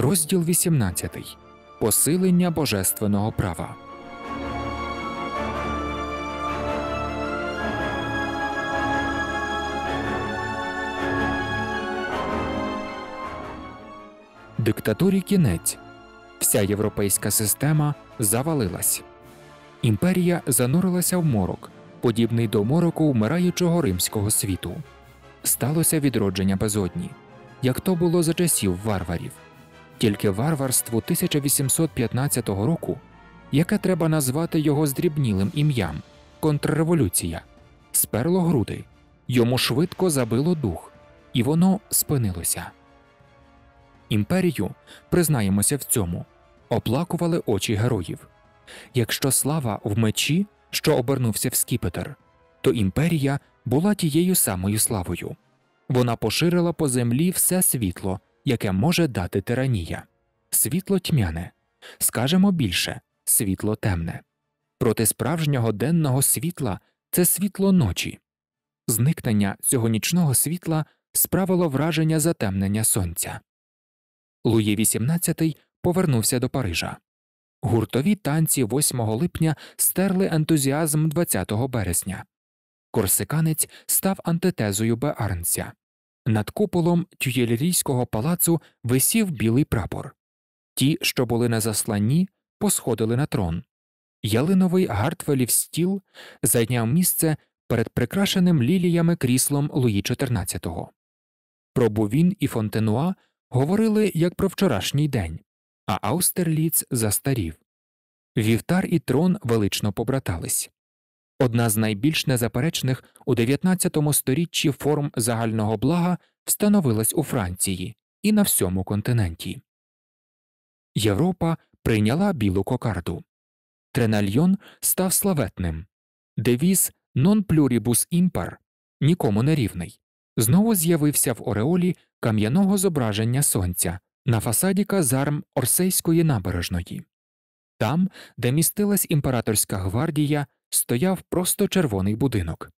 Розділ 18. Посилення божественного права. Диктатурі кінець. Вся європейська система завалилась. Імперія занурилася в морок, подібний до мороку вмираючого римського світу. Сталося відродження безодні, як то було за часів варварів тільки варварству 1815 року, яке треба назвати його здрібнілим ім'ям контрреволюція, сперло груди, йому швидко забило дух, і воно спинилося. Імперію, признаємося в цьому, оплакували очі героїв. Якщо слава в мечі, що обернувся в Скіпетр, то імперія була тією самою славою. Вона поширила по землі все світло яке може дати тиранія світло тьмяне, скажемо більше світло темне. Проти справжнього денного світла це світло ночі. Зникнення цього нічного світла справило враження затемнення сонця. Луї XVIII повернувся до Парижа. Гуртові танці 8 липня стерли ентузіазм 20 березня. Корсиканець став антитезою Беарнця. Над куполом Тюєлірійського палацу висів білий прапор. Ті, що були на засланні, посходили на трон. Ялиновий гартвелів стіл зайняв місце перед прикрашеним ліліями кріслом Луї XIV. Про Бувін і Фонтенуа говорили як про вчорашній день, а Аустерліц застарів. Вівтар і трон велично побратались. Одна з найбільш незаперечних у 19 сторіччі форм загального блага встановилась у Франції і на всьому континенті. Європа прийняла білу кокарду. Тренальйон став славетним, девіз «Non pluribus impar» нікому не рівний. Знову з'явився в Ореолі кам'яного зображення сонця на фасаді казарм Орсейської набережної. Там, де містилась імператорська гвардія, стояв просто червоний будинок.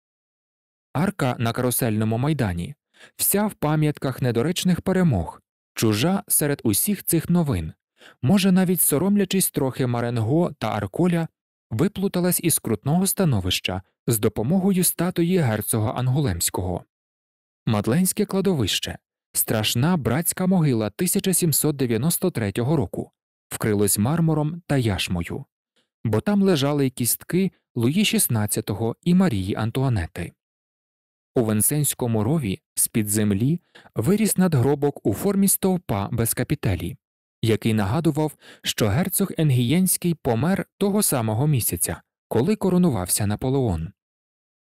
Арка на карусельному майдані вся в пам'ятках недоречних перемог, чужа серед усіх цих новин, може, навіть соромлячись трохи Маренго та Арколя, виплуталась із крутного становища з допомогою статуї герцога Ангулемського. Мадленське кладовище, страшна братська могила 1793 року, вкрилось мармуром та яшмою бо там лежали кістки Луї XVI і Марії Антуанети. У Венсенському рові з під землі виріс надгробок у формі стовпа без капітелі, який нагадував, що герцог Енгієнський помер того самого місяця, коли коронувався Наполеон.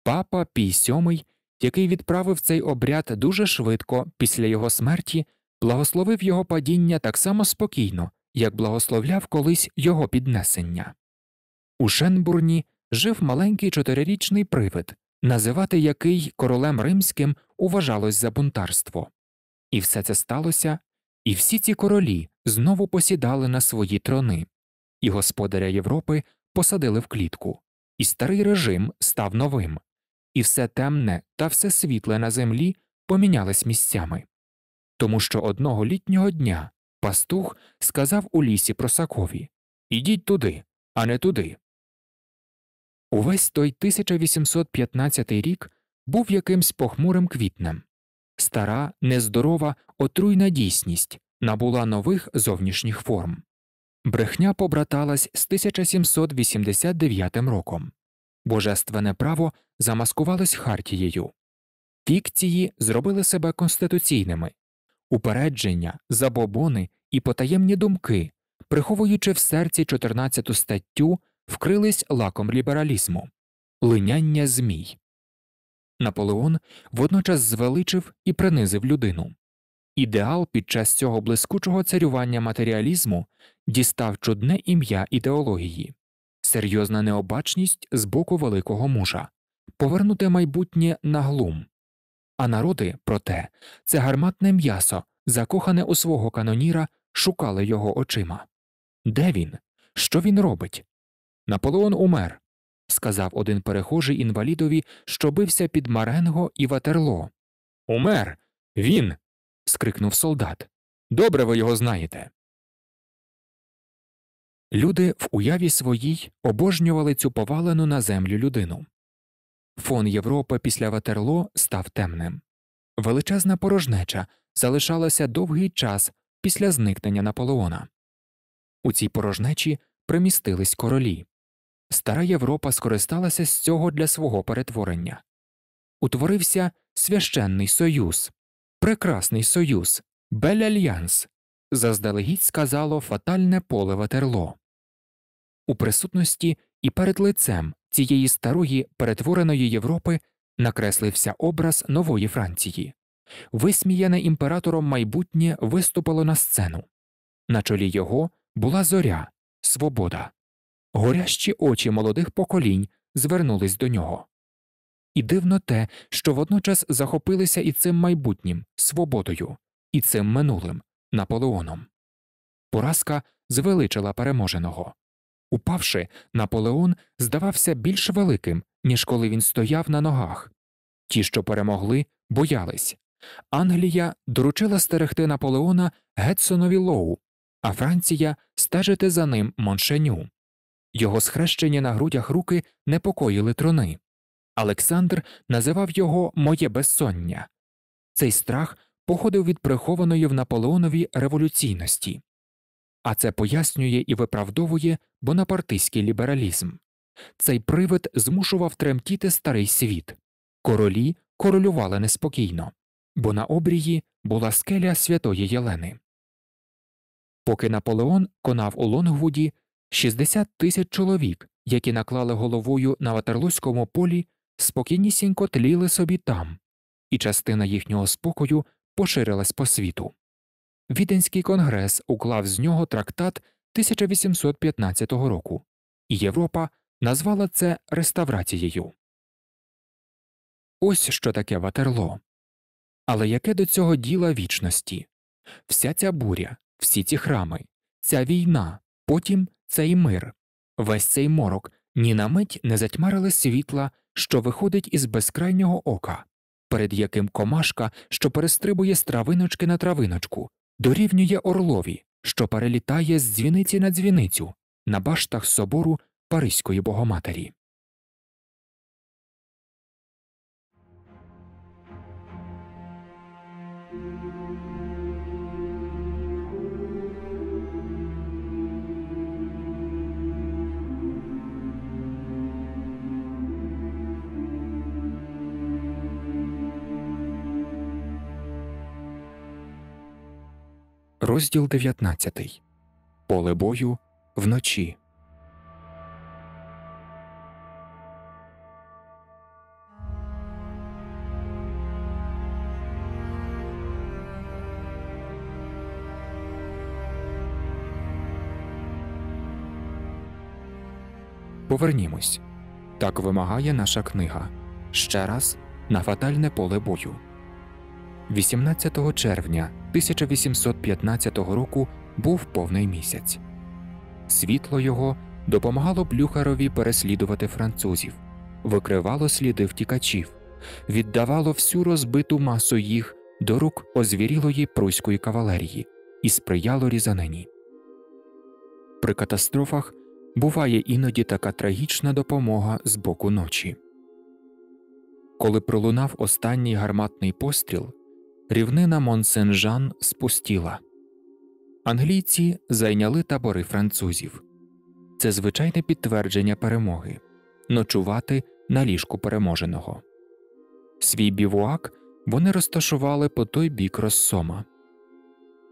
Папа Пій VII, який відправив цей обряд дуже швидко після його смерті, благословив його падіння так само спокійно, як благословляв колись його піднесення. У Шенбурні жив маленький чотирирічний привид, називати який королем римським уважалось за бунтарство. І все це сталося, і всі ці королі знову посідали на свої трони, і господаря Європи посадили в клітку, і старий режим став новим, і все темне та все світле на землі помінялись місцями. Тому що одного літнього дня пастух сказав у лісі просакові Ідіть туди, а не туди. Увесь той 1815 рік був якимсь похмурим квітнем. Стара, нездорова, отруйна дійсність набула нових зовнішніх форм. Брехня побраталась з 1789 роком. Божественне право замаскувалось хартією. Фікції зробили себе конституційними, упередження, забобони і потаємні думки, приховуючи в серці 14 статтю вкрились лаком лібералізму линяння змій. Наполеон водночас звеличив і принизив людину. Ідеал під час цього блискучого царювання матеріалізму дістав чудне ім'я ідеології, серйозна необачність з боку великого мужа, повернути майбутнє на глум. А народи, проте, це гарматне м'ясо, закохане у свого каноніра, шукали його очима. Де він? Що він робить? Наполеон умер, сказав один перехожий інвалідові, що бився під Маренго і Ватерло. Умер. Він. скрикнув солдат. Добре ви його знаєте. Люди в уяві своїй обожнювали цю повалену на землю людину. Фон Європи після Ватерло став темним. Величезна порожнеча залишалася довгий час після зникнення Наполеона. У цій порожнечі примістились королі стара Європа скористалася з цього для свого перетворення. Утворився священний союз, прекрасний союз, Бель-Альянс, заздалегідь сказало фатальне поле ватерло. У присутності і перед лицем цієї старої перетвореної Європи накреслився образ нової Франції. Висміяне імператором майбутнє виступило на сцену. На чолі його була зоря, свобода. Горящі очі молодих поколінь звернулись до нього. І дивно те, що водночас захопилися і цим майбутнім, свободою, і цим минулим Наполеоном. Поразка звеличила переможеного. Упавши, Наполеон здавався більш великим, ніж коли він стояв на ногах. Ті, що перемогли, боялись. Англія доручила стерегти Наполеона Гетсонові Лоу, а Франція стежити за ним Моншеню. Його схрещені на грудях руки непокоїли трони. Олександр називав його Моє безсоння. Цей страх походив від прихованої в Наполеонові революційності, а це пояснює і виправдовує бонапартийський лібералізм. Цей привид змушував тремтіти старий світ. Королі королювали неспокійно, бо на обрії була скеля святої Єлени. Поки Наполеон конав у Лонгвуді, 60 тисяч чоловік, які наклали головою на ватерлуському полі, спокійнісінько тліли собі там, і частина їхнього спокою поширилась по світу. Віденський конгрес уклав з нього трактат 1815 року, і Європа назвала це реставрацією. Ось що таке ватерло. Але яке до цього діла вічності? Вся ця буря, всі ці храми, ця війна, потім цей мир, весь цей морок ні на мить не затьмарили світла, що виходить із безкрайнього ока, перед яким комашка, що перестрибує з травиночки на травиночку, дорівнює орлові, що перелітає з дзвіниці на дзвіницю на баштах собору Паризької богоматері. Розділ 19. Поле бою вночі. Повернімось. Так вимагає наша книга. Ще раз на фатальне поле бою. 18 червня. 1815 року був повний місяць. Світло його допомагало Блюхарові переслідувати французів, викривало сліди втікачів, віддавало всю розбиту масу їх до рук озвірілої пруської кавалерії і сприяло різанині. При катастрофах буває іноді така трагічна допомога з боку ночі. Коли пролунав останній гарматний постріл, рівнина Монсенжан спустіла. Англійці зайняли табори французів. Це звичайне підтвердження перемоги ночувати на ліжку переможеного. Свій бівуак вони розташували по той бік Россома.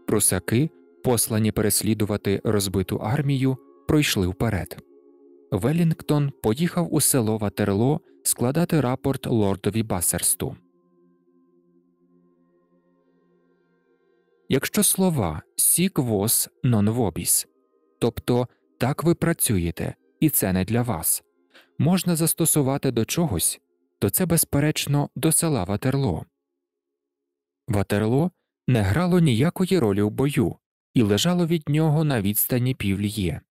Прусаки, послані переслідувати розбиту армію, пройшли вперед. Велінгтон поїхав у село Ватерло складати рапорт лордові Басерсту. якщо слова сік вос нон вобіс, тобто так ви працюєте, і це не для вас, можна застосувати до чогось, то це, безперечно, до села Ватерло. Ватерло не грало ніякої ролі в бою і лежало від нього на відстані півліє.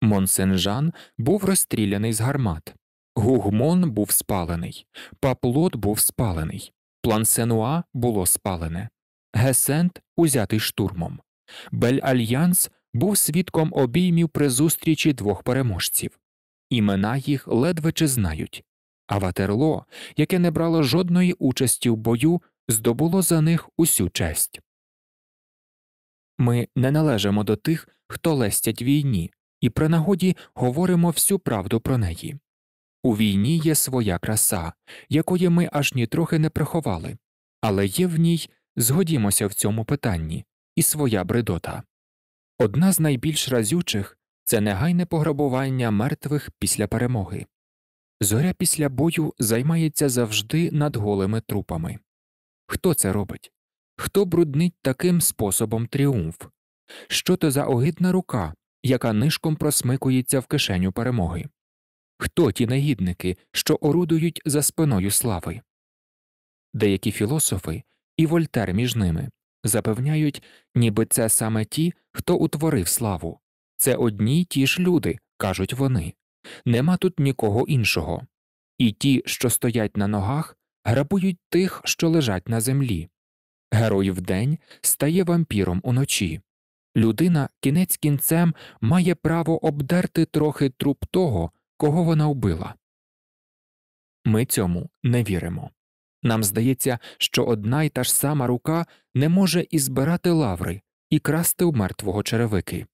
Монсенжан був розстріляний з гармат, Гугмон був спалений, Паплот був спалений, Плансенуа було спалене. Гесент узятий штурмом. Бель Альянс був свідком обіймів при зустрічі двох переможців. Імена їх ледве чи знають, а ватерло, яке не брало жодної участі в бою, здобуло за них усю честь. Ми не належимо до тих, хто лестять війні, і при нагоді говоримо всю правду про неї. У війні є своя краса, якої ми аж нітрохи не приховали, але є в ній Згодімося в цьому питанні і своя бредота. Одна з найбільш разючих це негайне пограбування мертвих після перемоги. Зоря після бою займається завжди над голими трупами. Хто це робить? Хто бруднить таким способом тріумф? Що то за огидна рука, яка нишком просмикується в кишеню перемоги? Хто ті негідники, що орудують за спиною слави? Деякі філософи і Вольтер між ними, запевняють, ніби це саме ті, хто утворив славу. Це одні й ті ж люди, кажуть вони, нема тут нікого іншого. І ті, що стоять на ногах, грабують тих, що лежать на землі. Герой вдень стає вампіром уночі. Людина кінець кінцем має право обдерти трохи труп того, кого вона вбила. Ми цьому не віримо. Нам здається, що одна й та ж сама рука не може і збирати лаври, і красти у мертвого черевики.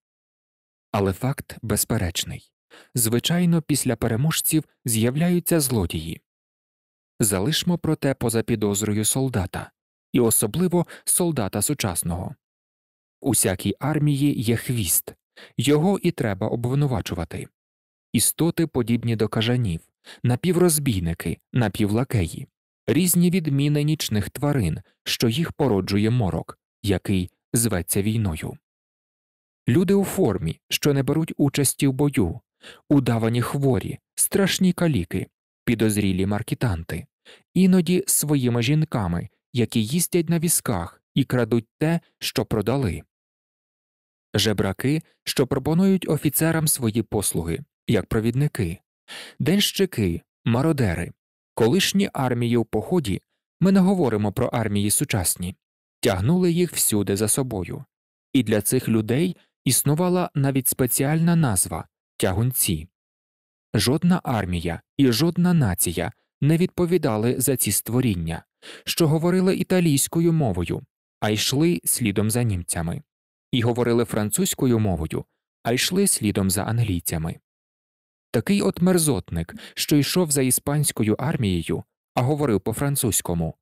Але факт безперечний звичайно, після переможців з'являються злодії. Залишмо проте поза підозрою солдата, і особливо солдата сучасного. Усякій армії є хвіст, його і треба обвинувачувати. Істоти подібні до кажанів, напіврозбійники, напівлакеї різні відміни нічних тварин, що їх породжує морок, який зветься війною. Люди у формі, що не беруть участі в бою, удавані хворі, страшні каліки, підозрілі маркітанти, іноді своїми жінками, які їздять на візках і крадуть те, що продали. Жебраки, що пропонують офіцерам свої послуги, як провідники, денщики, мародери, Колишні армії в поході ми не говоримо про армії сучасні, тягнули їх всюди за собою, і для цих людей існувала навіть спеціальна назва тягунці. Жодна армія і жодна нація не відповідали за ці створіння, що говорили італійською мовою, а йшли слідом за німцями, і говорили французькою мовою, а йшли слідом за англійцями такий от мерзотник, що йшов за іспанською армією, а говорив по французькому,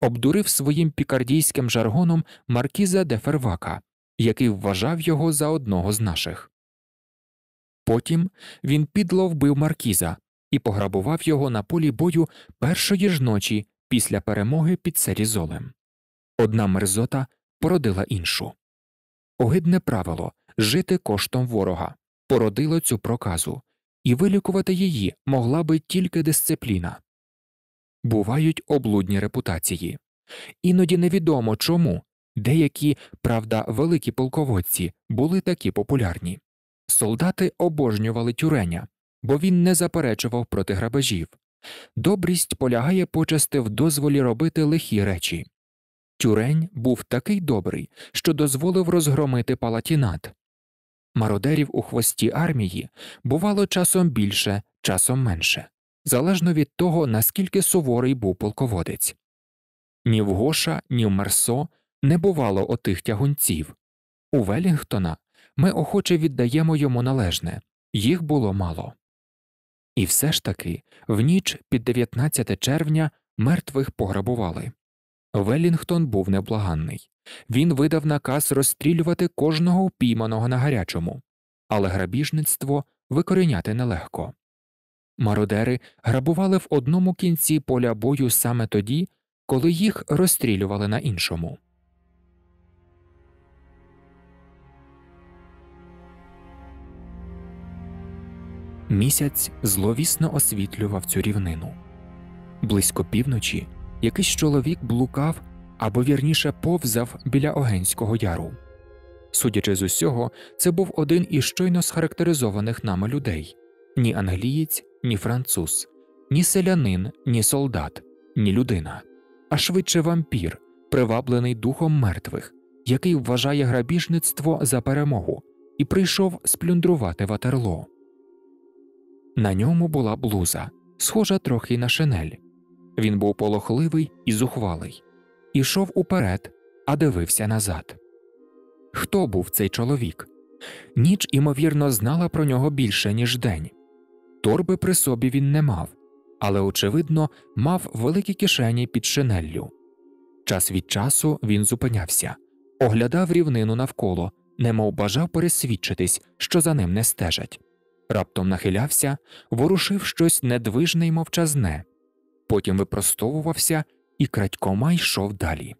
обдурив своїм пікардійським жаргоном маркіза де Фервака, який вважав його за одного з наших. Потім він підло вбив маркіза і пограбував його на полі бою першої ж ночі після перемоги під Серізолем. Одна мерзота породила іншу. Огидне правило жити коштом ворога породило цю проказу, і вилікувати її могла би тільки дисципліна. Бувають облудні репутації. Іноді невідомо чому деякі, правда, великі полководці були такі популярні. Солдати обожнювали тюреня, бо він не заперечував проти грабежів. Добрість полягає почасти в дозволі робити лихі речі. Тюрень був такий добрий, що дозволив розгромити палатінат, Мародерів у хвості армії бувало часом більше, часом менше, залежно від того, наскільки суворий був полководець. Ні в Гоша, ні в Мерсо не бувало отих тягунців. У Велінгтона ми охоче віддаємо йому належне їх було мало. І все ж таки в ніч під 19 червня мертвих пограбували. Велінгтон був неблаганний. Він видав наказ розстрілювати кожного упійманого на гарячому, але грабіжництво викоріняти нелегко. Мародери грабували в одному кінці поля бою саме тоді, коли їх розстрілювали на іншому. Місяць зловісно освітлював цю рівнину близько півночі якийсь чоловік блукав або вірніше повзав біля Огенського яру. Судячи з усього, це був один із щойно схарактеризованих нами людей ні англієць, ні француз, ні селянин, ні солдат, ні людина, а швидше вампір, приваблений духом мертвих, який вважає грабіжництво за перемогу, і прийшов сплюндрувати ватерло. На ньому була блуза, схожа трохи на шинель. Він був полохливий і зухвалий, ішов уперед, а дивився назад. Хто був цей чоловік? Ніч, імовірно, знала про нього більше, ніж день. Торби при собі він не мав, але, очевидно, мав великі кишені під шинеллю. Час від часу він зупинявся, оглядав рівнину навколо, немов бажав пересвідчитись, що за ним не стежать. Раптом нахилявся, ворушив щось недвижне й мовчазне потім випростовувався і крадькома йшов далі.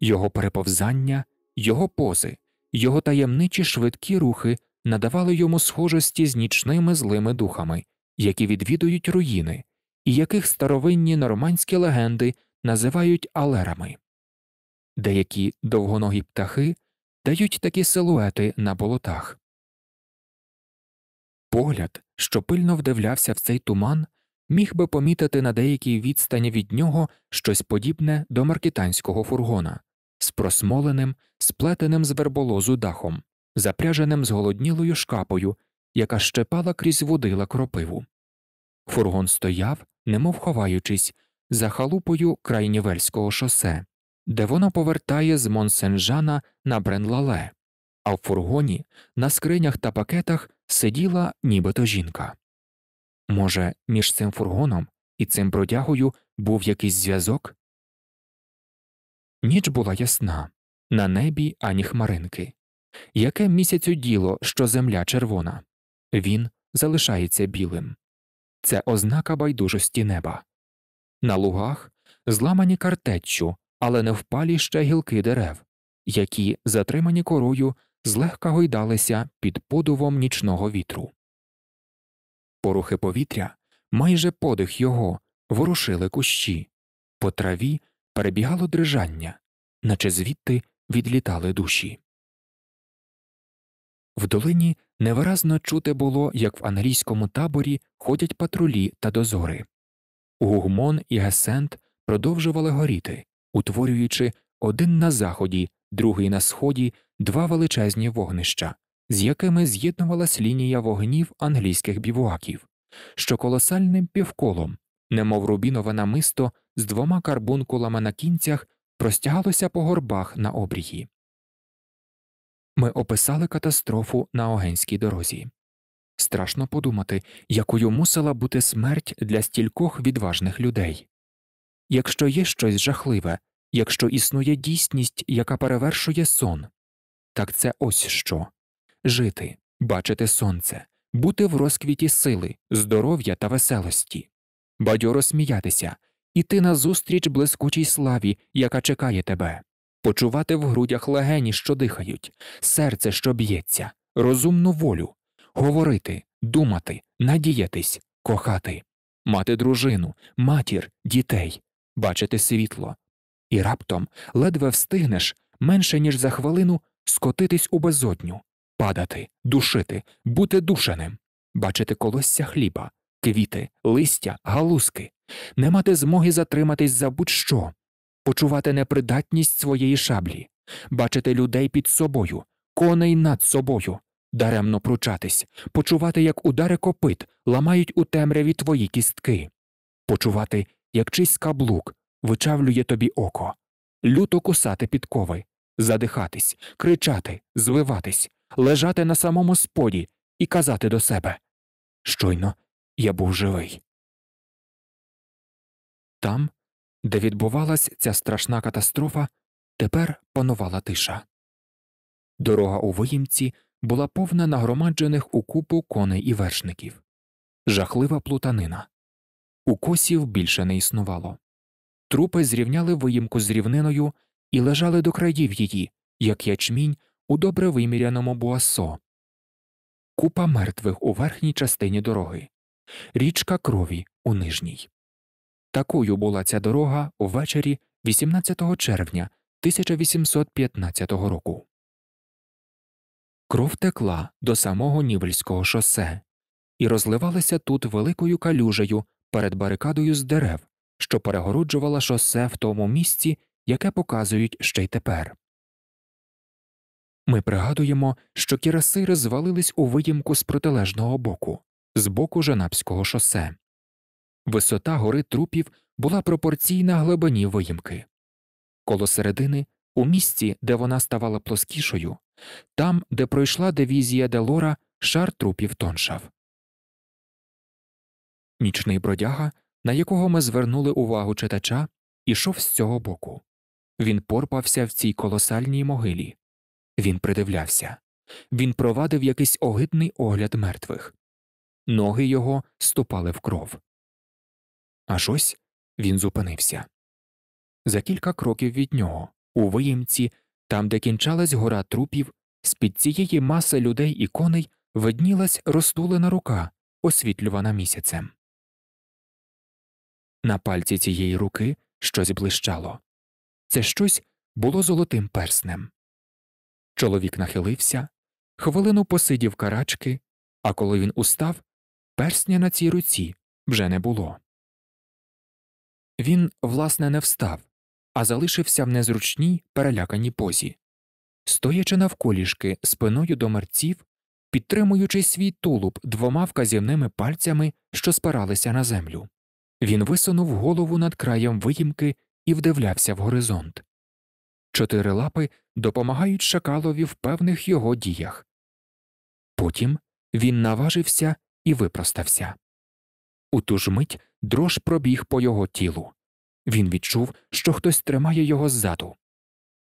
Його переповзання, його пози, його таємничі швидкі рухи надавали йому схожості з нічними злими духами, які відвідують руїни, і яких старовинні нормандські легенди називають алерами. Деякі довгоногі птахи дають такі силуети на болотах. Погляд, що пильно вдивлявся в цей туман, міг би помітити на деякій відстані від нього щось подібне до маркітанського фургона з просмоленим, сплетеним з верболозу дахом, запряженим зголоднілою шкапою, яка щепала крізь водила кропиву. Фургон стояв, немов ховаючись, за халупою крайнівельського шосе, де воно повертає з Монсенжана на Бренлале, а в фургоні на скринях та пакетах сиділа нібито жінка. Може, між цим фургоном і цим бродягою був якийсь зв'язок? Ніч була ясна, на небі ані хмаринки. Яке місяцю діло, що земля червона, він залишається білим. Це ознака байдужості неба. На лугах зламані картеччю, але не впалі ще гілки дерев, які, затримані корою, злегка гойдалися під подувом нічного вітру. Порухи повітря, майже подих його, ворушили кущі, по траві перебігало дрижання, наче звідти відлітали душі. В долині невиразно чути було, як в англійському таборі ходять патрулі та дозори. Гугмон і Гесент продовжували горіти, утворюючи один на заході, другий на сході два величезні вогнища, з якими з'єднувалась лінія вогнів англійських бівуаків, що колосальним півколом, немов рубінове намисто з двома карбункулами на кінцях, простягалося по горбах на обрії. Ми описали катастрофу на огенській дорозі. Страшно подумати, якою мусила бути смерть для стількох відважних людей. Якщо є щось жахливе, якщо існує дійсність, яка перевершує сон, так це ось що жити, бачити сонце, бути в розквіті сили, здоров'я та веселості, бадьоро сміятися, іти назустріч блискучій славі, яка чекає тебе, почувати в грудях легені, що дихають, серце, що б'ється, розумну волю, говорити, думати, надіятись, кохати, мати дружину, матір, дітей, бачити світло. І раптом ледве встигнеш менше ніж за хвилину скотитись у безодню, падати, душити, бути душеним, бачити колосся хліба, квіти, листя, галузки, не мати змоги затриматись за будь що, почувати непридатність своєї шаблі, бачити людей під собою, коней над собою, даремно пручатись, почувати, як удари копит ламають у темряві твої кістки, почувати, як чийсь каблук вичавлює тобі око, люто кусати підкови. Задихатись, кричати, звиватись, лежати на самому споді і казати до себе Щойно я був живий. Там, де відбувалась ця страшна катастрофа, тепер панувала тиша. Дорога у виїмці була повна нагромаджених у купу коней і вершників, жахлива плутанина. Укосів більше не існувало. Трупи зрівняли виїмку з рівниною і лежали до країв її, як ячмінь у добре буасо, купа мертвих у верхній частині дороги, річка крові у нижній. Такою була ця дорога увечері 18 червня 1815 року. Кров текла до самого Нівельського шосе і розливалася тут великою калюжею перед барикадою з дерев, що перегороджувала шосе в тому місці, яке показують ще й тепер. Ми пригадуємо, що кірасири звалились у виїмку з протилежного боку, з боку Жанапського шосе. Висота гори трупів була пропорційна глибині виїмки. Коло середини, у місці, де вона ставала плоскішою, там, де пройшла дивізія Делора, шар трупів тоншав. Нічний бродяга, на якого ми звернули увагу читача, ішов з цього боку. Він порпався в цій колосальній могилі. Він придивлявся. Він провадив якийсь огидний огляд мертвих. Ноги його ступали в кров. Аж ось він зупинився. За кілька кроків від нього, у виємці, там, де кінчалась гора трупів, з під цієї маси людей і коней виднілась розтулена рука, освітлювана місяцем. На пальці цієї руки щось блищало це щось було золотим перснем. Чоловік нахилився, хвилину посидів карачки, а коли він устав, персня на цій руці вже не було. Він, власне, не встав, а залишився в незручній переляканій позі, стоячи навколішки спиною до мерців, підтримуючи свій тулуб двома вказівними пальцями, що спиралися на землю. Він висунув голову над краєм виїмки і вдивлявся в горизонт чотири лапи допомагають шакалові в певних його діях. Потім він наважився і випростався. У ту ж мить дрож пробіг по його тілу. Він відчув, що хтось тримає його ззаду.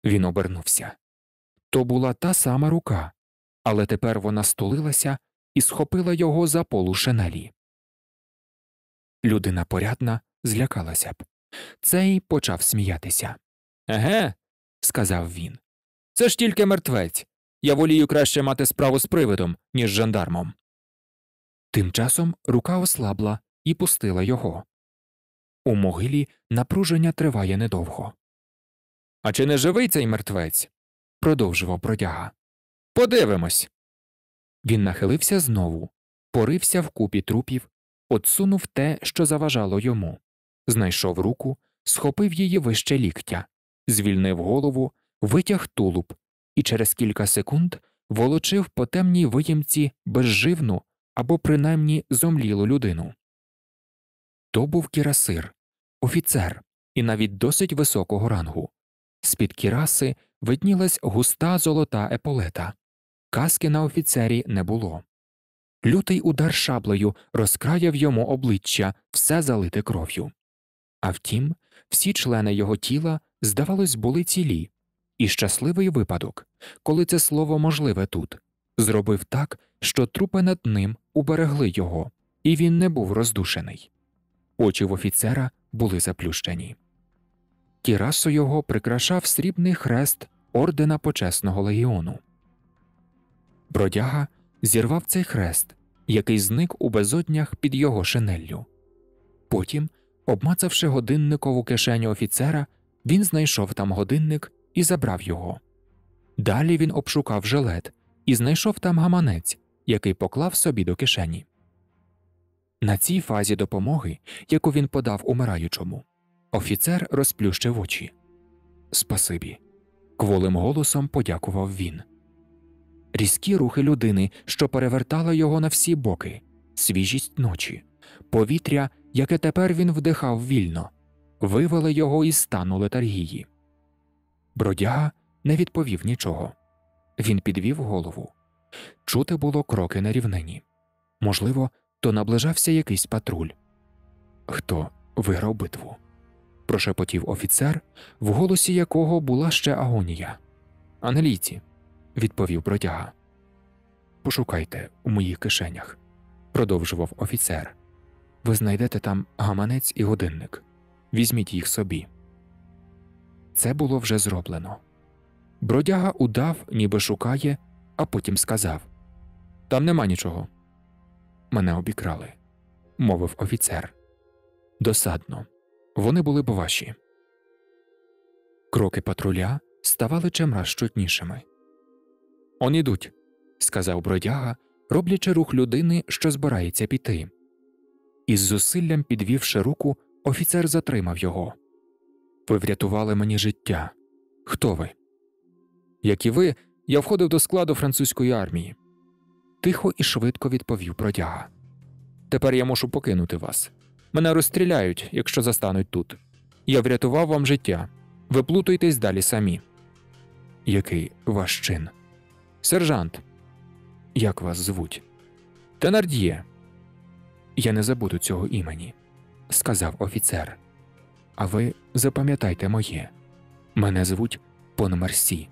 Він обернувся. То була та сама рука, але тепер вона стулилася і схопила його за полу шинелі. Людина порядна злякалася б. Цей почав сміятися. Еге, сказав він. Це ж тільки мертвець. Я волію краще мати справу з привидом, ніж з жандармом. Тим часом рука ослабла і пустила його. У могилі напруження триває недовго. А чи не живий цей мертвець? продовжував бродяга. Подивимось. Він нахилився знову, порився в купі трупів, отсунув те, що заважало йому, знайшов руку, схопив її вище ліктя звільнив голову, витяг тулуб і через кілька секунд волочив по темній виємці безживну або принаймні зомлілу людину. То був кірасир, офіцер і навіть досить високого рангу. З під кіраси виднілась густа золота еполета, каски на офіцері не було. Лютий удар шаблею розкраяв йому обличчя все залите кров'ю. А втім, всі члени його тіла здавалось, були цілі, і щасливий випадок, коли це слово можливе тут, зробив так, що трупи над ним уберегли його, і він не був роздушений. Очі в офіцера були заплющені. Кірасу його прикрашав срібний хрест ордена почесного легіону. Бродяга зірвав цей хрест, який зник у безоднях під його шинеллю. Потім, обмацавши годинникову кишеню офіцера, він знайшов там годинник і забрав його. Далі він обшукав жилет і знайшов там гаманець, який поклав собі до кишені. На цій фазі допомоги, яку він подав умираючому, офіцер розплющив очі. Спасибі. кволим голосом подякував він. Різкі рухи людини, що перевертала його на всі боки, свіжість ночі, повітря, яке тепер він вдихав вільно. Вивели його із стану летаргії. Бродяга не відповів нічого. Він підвів голову. Чути було кроки на рівнині. Можливо, то наближався якийсь патруль. Хто виграв битву? прошепотів офіцер, в голосі якого була ще агонія. Англійці, відповів бродяга. Пошукайте у моїх кишенях, продовжував офіцер. Ви знайдете там гаманець і годинник візьміть їх собі. Це було вже зроблено. Бродяга удав, ніби шукає, а потім сказав Там нема нічого. Мене обікрали, мовив офіцер. Досадно, вони були б ваші. Кроки патруля ставали чимраз чутнішими. Он ідуть, сказав бродяга, роблячи рух людини, що збирається піти. Із зусиллям підвівши руку, Офіцер затримав його. Ви врятували мені життя. Хто ви? Як і ви, я входив до складу французької армії. Тихо і швидко відповів бродяга. Тепер я мушу покинути вас. Мене розстріляють, якщо застануть тут. Я врятував вам життя. Ви плутуєтесь далі самі. Який ваш чин? Сержант. Як вас звуть? Тенард'є. Я не забуду цього імені сказав офіцер. А ви запам'ятайте моє. Мене звуть Понмарсі.